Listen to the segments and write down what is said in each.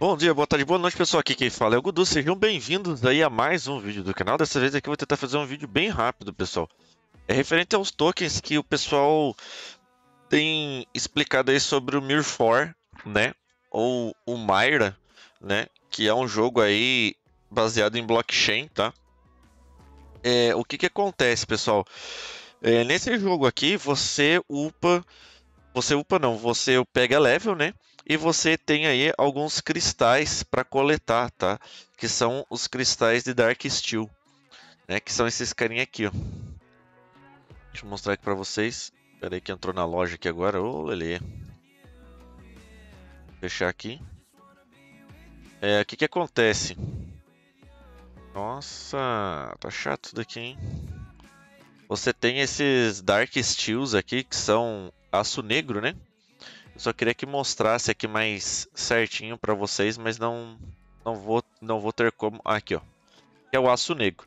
Bom dia, boa tarde, boa noite pessoal, aqui quem fala é o Gudu, sejam bem-vindos aí a mais um vídeo do canal, dessa vez aqui eu vou tentar fazer um vídeo bem rápido pessoal, é referente aos tokens que o pessoal tem explicado aí sobre o Mirfor, né, ou o Myra, né, que é um jogo aí baseado em blockchain, tá? É, o que que acontece pessoal, é, nesse jogo aqui você upa, você upa não, você pega level, né, e você tem aí alguns cristais para coletar, tá? Que são os cristais de Dark Steel, né? Que são esses carinha aqui, ó. Deixa eu mostrar aqui para vocês. aí que entrou na loja aqui agora. Ô, Lele. Fechar aqui. É, o que que acontece? Nossa, tá chato isso daqui, hein? Você tem esses Dark Steels aqui, que são aço negro, né? só queria que mostrasse aqui mais certinho para vocês, mas não, não, vou, não vou ter como... Aqui, ó. Que é o aço negro.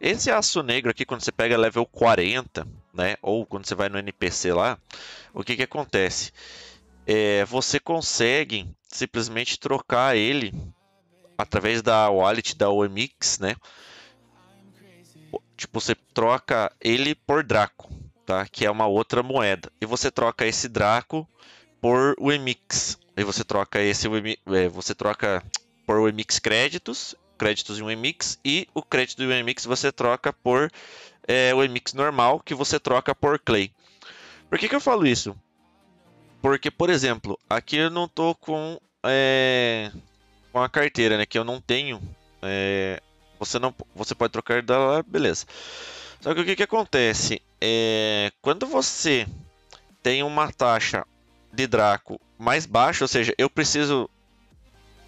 Esse aço negro aqui, quando você pega level 40, né? Ou quando você vai no NPC lá, o que que acontece? É, você consegue simplesmente trocar ele através da wallet da OMX, né? Tipo, você troca ele por Draco, tá? Que é uma outra moeda. E você troca esse Draco por Wemix. Aí você troca esse Wemix, é, você troca por Wemix créditos, créditos em Wemix e o crédito do Wemix você troca por é, Wemix normal que você troca por Clay. Por que, que eu falo isso? Porque, por exemplo, aqui eu não tô com, é, com a carteira, né? Que eu não tenho. É, você não, você pode trocar da beleza. Só que o que, que acontece? É, quando você tem uma taxa de Draco mais baixo, ou seja, eu preciso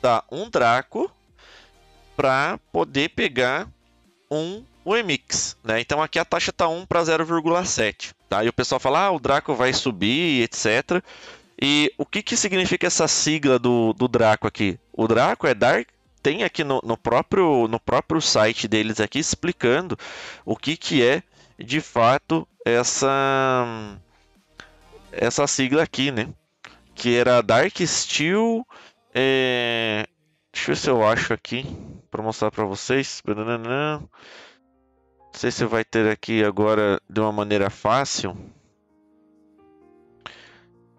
dar um Draco para poder pegar um Wemix, né? Então aqui a taxa está 1 para 0,7, tá? E o pessoal fala, ah, o Draco vai subir, etc. E o que que significa essa sigla do, do Draco aqui? O Draco é Dark tem aqui no, no, próprio, no próprio site deles aqui explicando o que, que é de fato essa essa sigla aqui, né? Que era Dark Steel. É... Deixa eu ver se eu acho aqui para mostrar para vocês. Não sei se vai ter aqui agora de uma maneira fácil.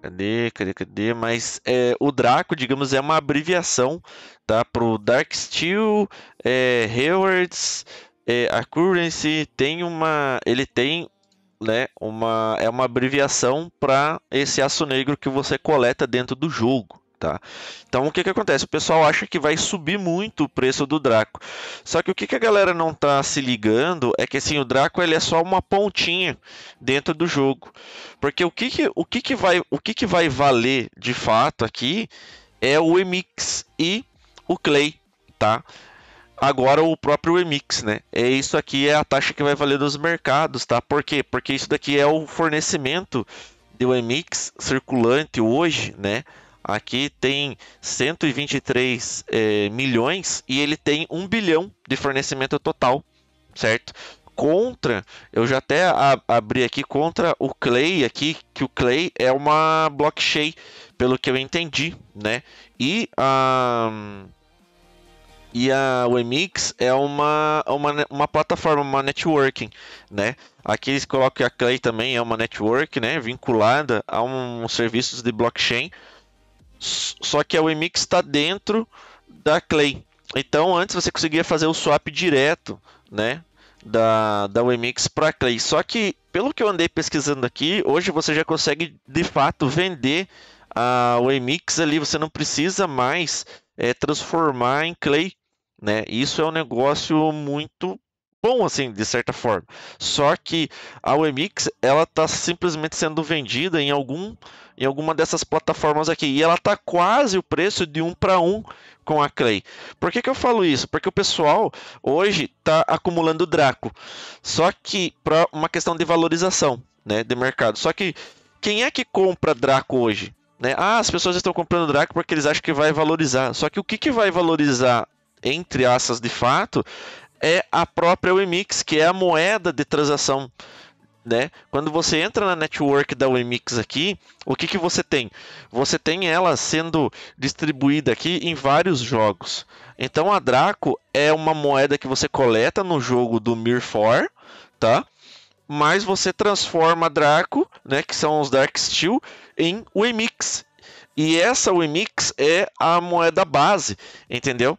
Cadê, cadê, cadê? Mas é, o Draco, digamos, é uma abreviação tá? para o Dark Steel, é, Hayward's, é, a Currency tem uma. Ele tem né, uma, é uma abreviação para esse aço negro que você coleta dentro do jogo. Tá? Então o que, que acontece? O pessoal acha que vai subir muito o preço do Draco. Só que o que, que a galera não tá se ligando é que assim, o Draco ele é só uma pontinha dentro do jogo. Porque o que, que, o que, que, vai, o que, que vai valer de fato aqui é o Emix e o Clay. Tá? agora o próprio remix, né? É isso aqui é a taxa que vai valer dos mercados, tá? Por quê? Porque isso daqui é o fornecimento de remix circulante hoje, né? Aqui tem 123 é, milhões e ele tem 1 bilhão de fornecimento total, certo? Contra, eu já até abri aqui contra o Clay aqui, que o Clay é uma blockchain, pelo que eu entendi, né? E a um e a Wemix é uma, é uma, uma plataforma, uma networking, né? Aqui eles colocam que a Clay também é uma network, né? Vinculada a um, um serviços de blockchain. Só que a Wemix está dentro da Clay. Então antes você conseguia fazer o swap direto, né? Da, da Wemix para Clay. Só que, pelo que eu andei pesquisando aqui, hoje você já consegue de fato vender a Wemix ali. Você não precisa mais é, transformar em Clay né? Isso é um negócio muito bom, assim, de certa forma. Só que a Wemix, ela tá simplesmente sendo vendida em algum em alguma dessas plataformas aqui. E ela tá quase o preço de um para um com a Clay. Por que, que eu falo isso? Porque o pessoal hoje tá acumulando Draco. Só que para uma questão de valorização, né, de mercado. Só que quem é que compra Draco hoje? Né? Ah, as pessoas estão comprando Draco porque eles acham que vai valorizar. Só que o que, que vai valorizar entre aspas de fato, é a própria Wemix, que é a moeda de transação. Né? Quando você entra na network da Wemix aqui, o que, que você tem? Você tem ela sendo distribuída aqui em vários jogos. Então a Draco é uma moeda que você coleta no jogo do Mir4, tá? Mas você transforma a Draco, né, que são os Dark Steel, em Wemix. E essa Wemix é a moeda base, entendeu?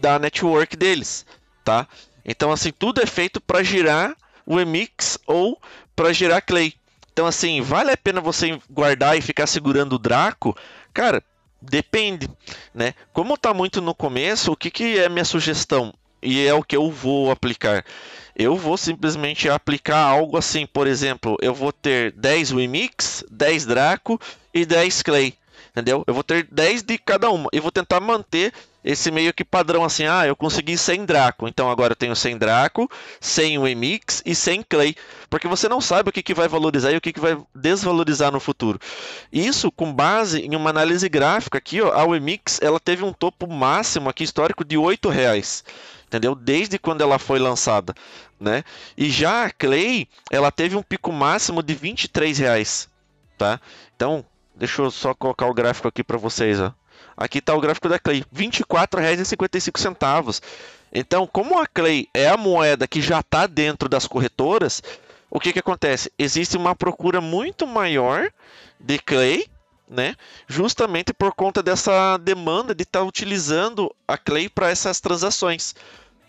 da network deles, tá? Então assim, tudo é feito para girar o Emix ou para girar Clay. Então assim, vale a pena você guardar e ficar segurando o Draco? Cara, depende, né? Como tá muito no começo, o que que é minha sugestão? E é o que eu vou aplicar. Eu vou simplesmente aplicar algo assim, por exemplo, eu vou ter 10 Wimix, 10 Draco e 10 Clay, entendeu? Eu vou ter 10 de cada uma e vou tentar manter esse meio que padrão assim, ah, eu consegui sem Draco, então agora eu tenho sem Draco, sem o Emix e sem Clay, porque você não sabe o que, que vai valorizar e o que, que vai desvalorizar no futuro. Isso com base em uma análise gráfica aqui, ó, a Emix ela teve um topo máximo aqui histórico de oito reais entendeu? Desde quando ela foi lançada, né? E já a Clay, ela teve um pico máximo de 23 reais, tá? Então, deixa eu só colocar o gráfico aqui para vocês, ó. Aqui está o gráfico da Clay, R$ 24,55. Então, como a Clay é a moeda que já está dentro das corretoras, o que, que acontece? Existe uma procura muito maior de Clay, né? justamente por conta dessa demanda de estar tá utilizando a Clay para essas transações.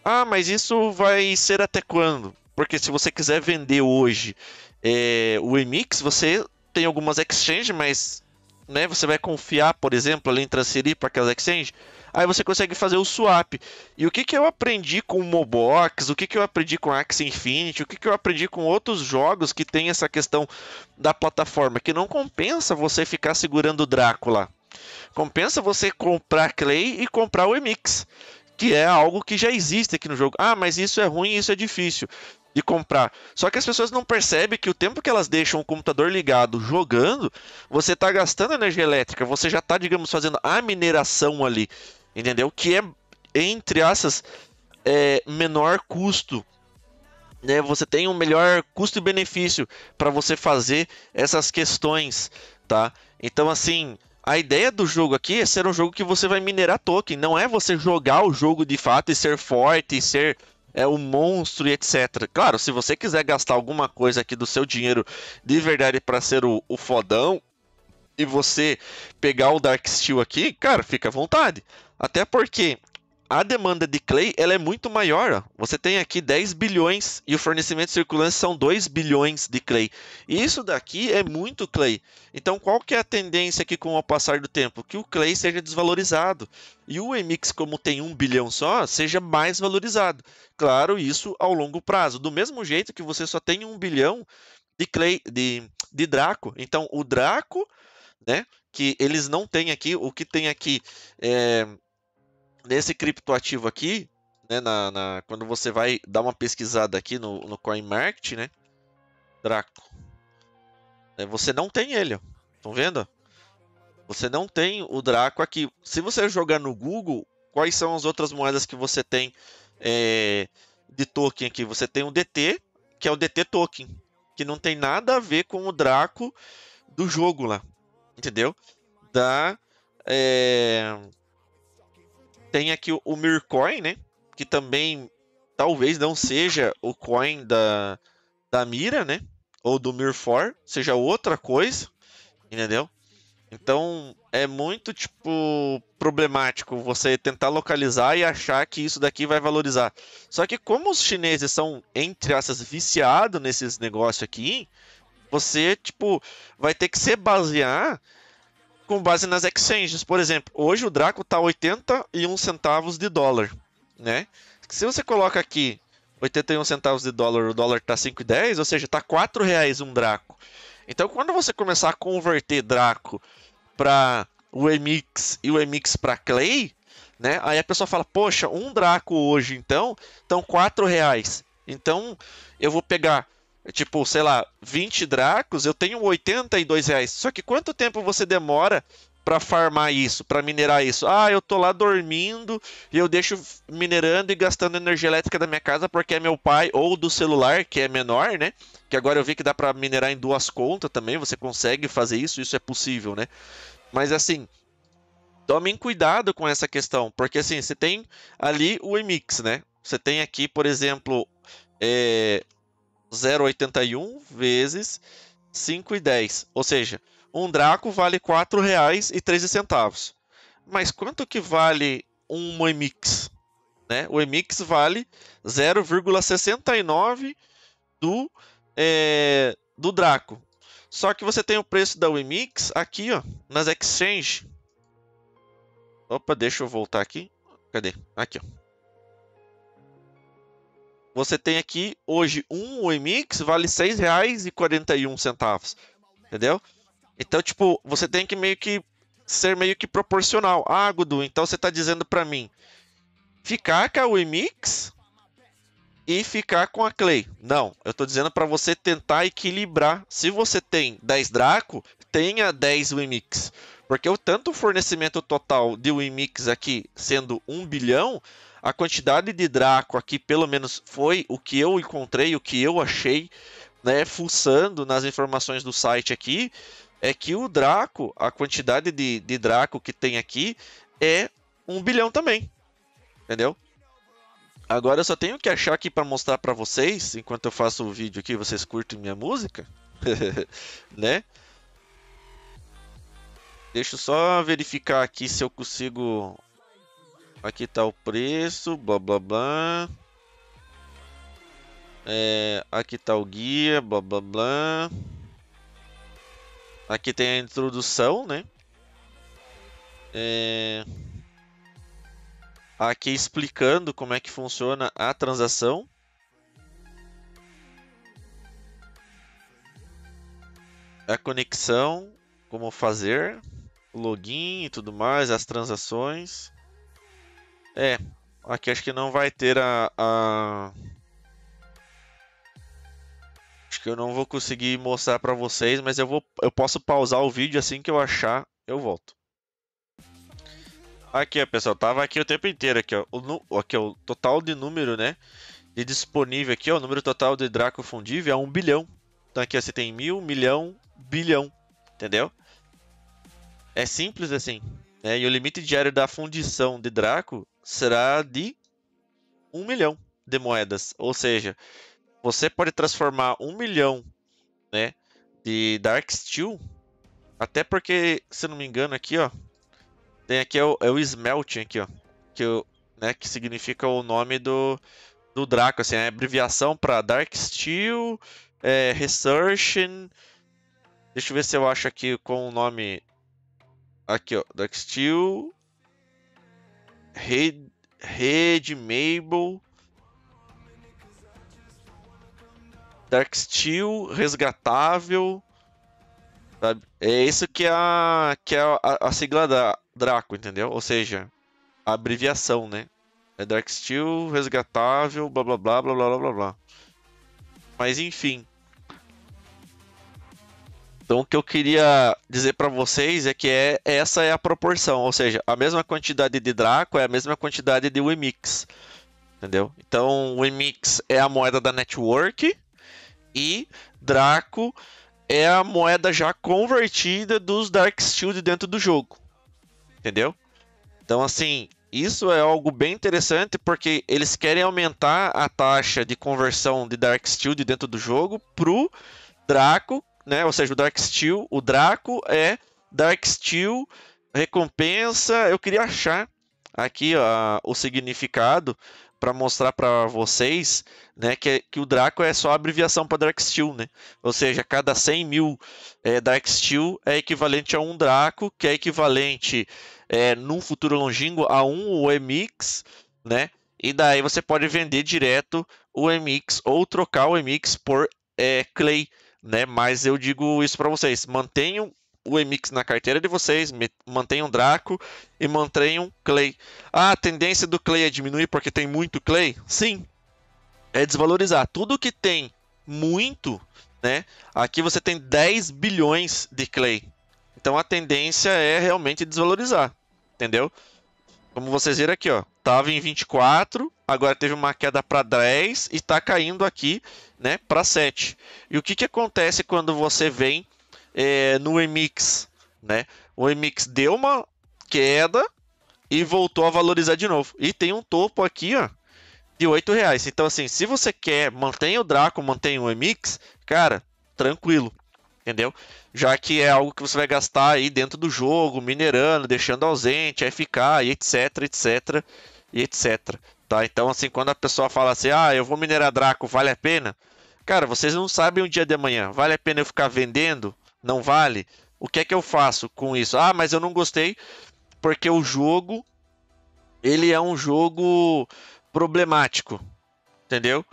Ah, mas isso vai ser até quando? Porque se você quiser vender hoje é, o Emix, você tem algumas exchanges, mas né? Você vai confiar, por exemplo, ali em transferir para aquelas exchange. Aí você consegue fazer o swap. E o que, que eu aprendi com o Mobox, o que, que eu aprendi com Axie Infinity, o que, que eu aprendi com outros jogos que tem essa questão da plataforma, que não compensa você ficar segurando o Drácula. Compensa você comprar Clay e comprar o Emix que é algo que já existe aqui no jogo. Ah, mas isso é ruim, isso é difícil de comprar. Só que as pessoas não percebem que o tempo que elas deixam o computador ligado jogando, você está gastando energia elétrica, você já está, digamos, fazendo a mineração ali, entendeu? Que é, entre essas é, menor custo. Né? Você tem um melhor custo e benefício para você fazer essas questões, tá? Então, assim, a ideia do jogo aqui é ser um jogo que você vai minerar token, não é você jogar o jogo de fato e ser forte e ser é o monstro e etc. Claro, se você quiser gastar alguma coisa aqui do seu dinheiro de verdade para ser o, o fodão, e você pegar o Dark Steel aqui, cara, fica à vontade. Até porque a demanda de clay ela é muito maior. Ó. Você tem aqui 10 bilhões e o fornecimento circulante são 2 bilhões de clay. E isso daqui é muito clay. Então, qual que é a tendência aqui com o passar do tempo? Que o clay seja desvalorizado. E o EMIX, como tem 1 bilhão só, seja mais valorizado. Claro, isso ao longo prazo. Do mesmo jeito que você só tem 1 bilhão de clay, de, de Draco. Então, o Draco, né? Que eles não têm aqui, o que tem aqui é nesse criptoativo aqui, né, na, na, quando você vai dar uma pesquisada aqui no, no CoinMarket, né, Draco, né, você não tem ele, estão vendo? Você não tem o Draco aqui. Se você jogar no Google, quais são as outras moedas que você tem é, de token aqui? Você tem o DT, que é o DT Token, que não tem nada a ver com o Draco do jogo lá, entendeu? Da... É tem aqui o, Mircoin, né? Que também talvez não seja o coin da, da mira, né? Ou do Mirfor, seja outra coisa, entendeu? Então é muito tipo problemático você tentar localizar e achar que isso daqui vai valorizar. Só que como os chineses são entre essas viciados nesses negócios aqui, você tipo vai ter que se basear com base nas exchanges. Por exemplo, hoje o Draco está 81 centavos de dólar, né? Se você coloca aqui 81 centavos de dólar, o dólar está 5,10, ou seja, está 4 reais um Draco. Então, quando você começar a converter Draco para o Emix e o Emix para Clay, né? Aí a pessoa fala, poxa, um Draco hoje então, estão 4 reais. Então, eu vou pegar tipo, sei lá, 20 dracos, eu tenho 82 reais. Só que quanto tempo você demora para farmar isso, para minerar isso? Ah, eu tô lá dormindo e eu deixo minerando e gastando energia elétrica da minha casa porque é meu pai ou do celular, que é menor, né? Que agora eu vi que dá para minerar em duas contas também, você consegue fazer isso, isso é possível, né? Mas assim, tomem cuidado com essa questão, porque assim, você tem ali o Emix, né? Você tem aqui, por exemplo, é, 0,81 vezes 5,10. Ou seja, um Draco vale R$ 4,13. Mas quanto que vale um Emix? Né? O Emix vale 0,69 do, é, do Draco. Só que você tem o preço da Wemix aqui, ó, nas exchange. Opa, deixa eu voltar aqui. Cadê? Aqui, ó. Você tem aqui hoje um Wemix vale R$ 6,41. Entendeu? Então, tipo, você tem que meio que ser meio que proporcional. Ah, Gudu, então você está dizendo para mim ficar com a Wemix e ficar com a Clay. Não, eu estou dizendo para você tentar equilibrar. Se você tem 10 Draco, tenha 10 Wemix, Porque o tanto o fornecimento total de Wemix aqui sendo 1 bilhão, a quantidade de Draco aqui, pelo menos foi o que eu encontrei, o que eu achei, né, fuçando nas informações do site aqui, é que o Draco, a quantidade de, de Draco que tem aqui é um bilhão também, entendeu? Agora eu só tenho que achar aqui para mostrar para vocês, enquanto eu faço o vídeo aqui, vocês curtem minha música, né? Deixa eu só verificar aqui se eu consigo Aqui tá o preço, blá blá blá. É, aqui tá o guia, blá blá blá. Aqui tem a introdução, né? É... Aqui explicando como é que funciona a transação. A conexão, como fazer, login e tudo mais, as transações. É, aqui acho que não vai ter a, a... Acho que eu não vou conseguir mostrar para vocês, mas eu vou, eu posso pausar o vídeo assim que eu achar, eu volto. Aqui, ó, pessoal, tava aqui o tempo inteiro aqui, ó, o, aqui, ó, o total de número, né, de disponível aqui, ó, o número total de Draco fundível é 1 bilhão. Então aqui ó, você tem mil, milhão, bilhão, entendeu? É simples assim. Né? E o limite diário da fundição de Draco será de 1 milhão de moedas. Ou seja, você pode transformar 1 milhão né, de Dark Steel. Até porque, se não me engano, aqui ó. Tem aqui é o, é o Smelting aqui, ó. Que, né, que significa o nome do, do Draco, assim, é abreviação para Dark Steel, é, Deixa eu ver se eu acho aqui com o nome. Aqui, ó. Dark Steel Red, Mabel, Dark Steel, Resgatável. Sabe? É isso que é a, que é a, a, sigla da Draco, entendeu? Ou seja, a abreviação, né? É Dark Steel, Resgatável, blá blá blá blá blá blá blá. Mas enfim. Então, o que eu queria dizer para vocês é que é, essa é a proporção, ou seja, a mesma quantidade de Draco é a mesma quantidade de Wemix, entendeu? Então, Wemix é a moeda da network e Draco é a moeda já convertida dos Dark Shield dentro do jogo, entendeu? Então, assim, isso é algo bem interessante porque eles querem aumentar a taxa de conversão de Dark Shield dentro do jogo pro Draco né? Ou seja, o Dark Steel, o Draco é Dark Steel, recompensa. Eu queria achar aqui ó, o significado para mostrar para vocês, né, que, é, que o Draco é só abreviação para Dark Steel, né? Ou seja, cada 100 mil é, Dark Steel é equivalente a um Draco, que é equivalente é, num futuro longínquo a um EMIX, né? E daí você pode vender direto o MX ou trocar o MX por é, Clay, né? Mas eu digo isso para vocês, mantenham o Emix na carteira de vocês, mantenham Draco e mantenham Clay. Ah, a tendência do Clay é diminuir porque tem muito Clay? Sim. É desvalorizar tudo que tem muito, né? Aqui você tem 10 bilhões de Clay. Então a tendência é realmente desvalorizar, entendeu? Como vocês viram aqui, ó, tava em 24, agora teve uma queda para 10 e está caindo aqui né, para 7. E o que, que acontece quando você vem é, no EMIX? Né? O EMIX deu uma queda e voltou a valorizar de novo. E tem um topo aqui ó, de 8 reais. Então, assim, se você quer, mantenha o Draco, mantenha o EMIX, cara, tranquilo. Entendeu? Já que é algo que você vai gastar aí dentro do jogo, minerando, deixando ausente, FK, etc, etc, etc. Tá? Então, assim, quando a pessoa fala assim, ah, eu vou minerar Draco, vale a pena? Cara, vocês não sabem um dia de amanhã. Vale a pena eu ficar vendendo? Não vale? O que é que eu faço com isso? Ah, mas eu não gostei porque o jogo ele é um jogo problemático, entendeu?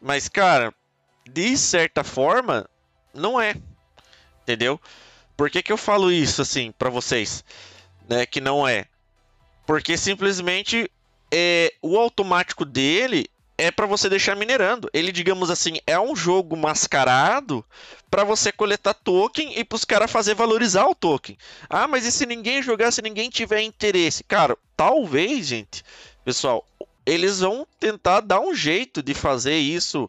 Mas cara, de certa forma não é, entendeu? Por que, que eu falo isso assim para vocês, né? Que não é, porque simplesmente é, o automático dele é para você deixar minerando. Ele, digamos assim, é um jogo mascarado para você coletar token e para os caras fazer valorizar o token. Ah, mas e se ninguém jogar, se ninguém tiver interesse? Cara, talvez, gente, pessoal, eles vão tentar dar um jeito de fazer isso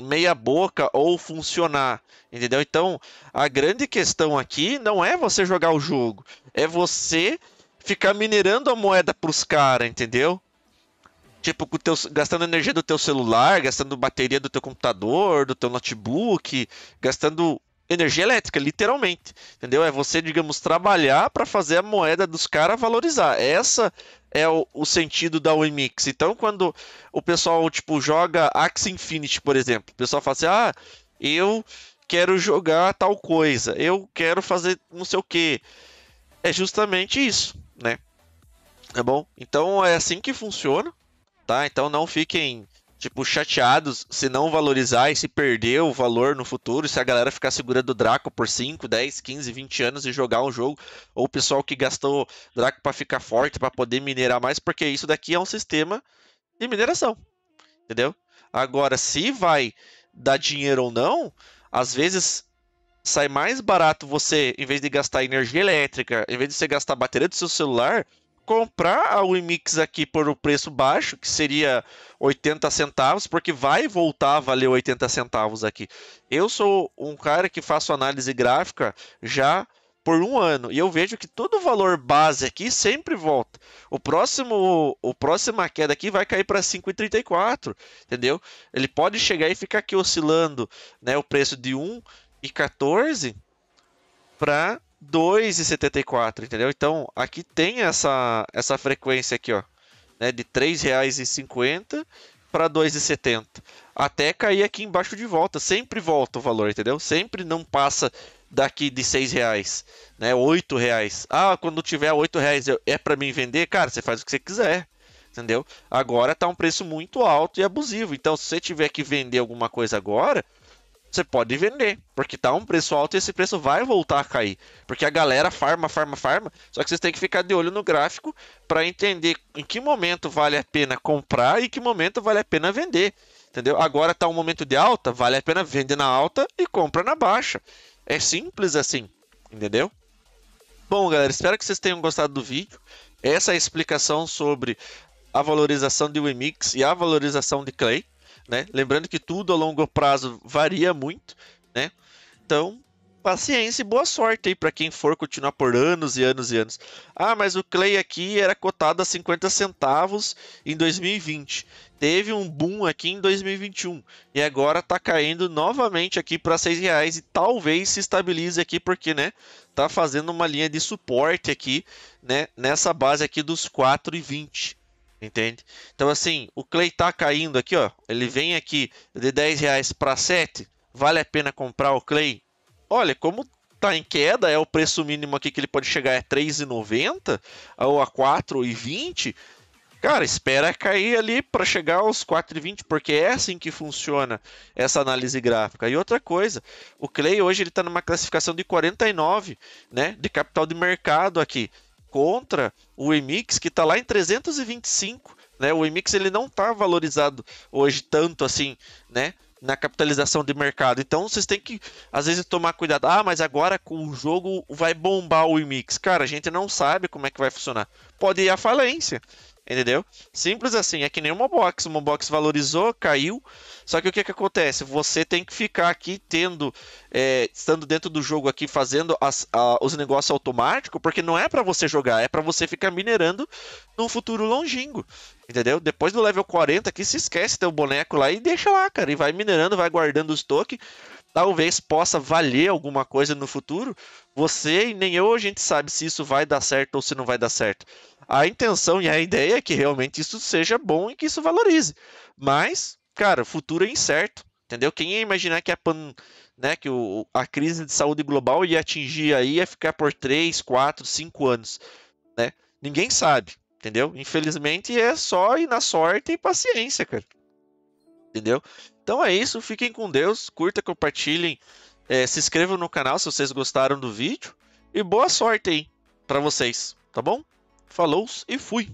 meia boca ou funcionar, entendeu? Então, a grande questão aqui não é você jogar o jogo, é você ficar minerando a moeda para os caras, entendeu? Tipo, teu, gastando energia do teu celular, gastando bateria do teu computador, do teu notebook, gastando energia elétrica, literalmente. Entendeu? É você, digamos, trabalhar para fazer a moeda dos caras valorizar. Essa é o, o sentido da Wimix. Então, quando o pessoal, tipo, joga Axie Infinity, por exemplo, o pessoal fala assim: ah, eu quero jogar tal coisa, eu quero fazer não sei o que. É justamente isso, né? Tá bom? Então é assim que funciona, tá? Então não fiquem tipo, chateados se não valorizar e se perder o valor no futuro, se a galera ficar segurando o Draco por 5, 10, 15, 20 anos e jogar um jogo, ou o pessoal que gastou Draco para ficar forte, para poder minerar mais, porque isso daqui é um sistema de mineração, entendeu? Agora, se vai dar dinheiro ou não, às vezes sai mais barato você, em vez de gastar energia elétrica, em vez de você gastar a bateria do seu celular, comprar a Wimix aqui por um preço baixo, que seria 80 centavos, porque vai voltar a valer 80 centavos aqui. Eu sou um cara que faço análise gráfica já por um ano e eu vejo que todo o valor base aqui sempre volta. O próximo, o próxima queda aqui vai cair para 5,34, entendeu? Ele pode chegar e ficar aqui oscilando, né, o preço de 1 e para 2,74, entendeu? Então, aqui tem essa, essa frequência aqui, ó, né, de R$ 3,50 para 2,70. Até cair aqui embaixo de volta, sempre volta o valor, entendeu? Sempre não passa daqui de 6 reais, né? 8 reais. Ah, quando tiver 8 reais é para mim vender? Cara, você faz o que você quiser, entendeu? Agora tá um preço muito alto e abusivo. Então, se você tiver que vender alguma coisa agora, você pode vender, porque tá um preço alto e esse preço vai voltar a cair, porque a galera farma, farma, farma, só que vocês têm que ficar de olho no gráfico para entender em que momento vale a pena comprar e que momento vale a pena vender, entendeu? Agora tá um momento de alta, vale a pena vender na alta e compra na baixa. É simples assim, entendeu? Bom, galera, espero que vocês tenham gostado do vídeo. Essa é a explicação sobre a valorização de Wemix e a valorização de Clay né? Lembrando que tudo a longo prazo varia muito, né? Então, paciência e boa sorte aí para quem for continuar por anos e anos e anos. Ah, mas o Clay aqui era cotado a 50 centavos em 2020. Teve um boom aqui em 2021 e agora está caindo novamente aqui para seis reais e talvez se estabilize aqui porque, né, tá fazendo uma linha de suporte aqui, né, nessa base aqui dos 4,20. Entende? Então, assim, o Clay tá caindo aqui, ó. Ele vem aqui de 10 reais para 7. Vale a pena comprar o Clay? Olha, como tá em queda, é o preço mínimo aqui que ele pode chegar é 3,90 ou a 4,20. Cara, espera cair ali para chegar aos 4,20, porque é assim que funciona essa análise gráfica. E outra coisa, o Clay hoje ele está numa classificação de 49, né, de capital de mercado aqui contra o Emix, que está lá em 325. Né? O Emix ele não está valorizado hoje tanto assim, né? Na capitalização de mercado. Então vocês têm que, às vezes, tomar cuidado. Ah, mas agora com o jogo vai bombar o Emix. Cara, a gente não sabe como é que vai funcionar. Pode ir à falência. Entendeu? Simples assim, é que nem uma box. Uma box valorizou, caiu. Só que o que, que acontece? Você tem que ficar aqui tendo, é, estando dentro do jogo aqui, fazendo as, a, os negócios automáticos, porque não é para você jogar, é para você ficar minerando num futuro longínquo. Entendeu? Depois do level 40 aqui, se esquece teu boneco lá e deixa lá, cara. E vai minerando, vai guardando os tokens talvez possa valer alguma coisa no futuro. Você e nem eu a gente sabe se isso vai dar certo ou se não vai dar certo. A intenção e a ideia é que realmente isso seja bom e que isso valorize. Mas, cara, o futuro é incerto, entendeu? Quem ia imaginar que a pan, né, que o, a crise de saúde global ia atingir aí ia ficar por 3, 4, 5 anos, né? Ninguém sabe, entendeu? Infelizmente é só ir na sorte e paciência, cara. Entendeu? Então é isso, fiquem com Deus, curta, compartilhem, é, se inscrevam no canal se vocês gostaram do vídeo e boa sorte aí para vocês, tá bom? Falou e fui!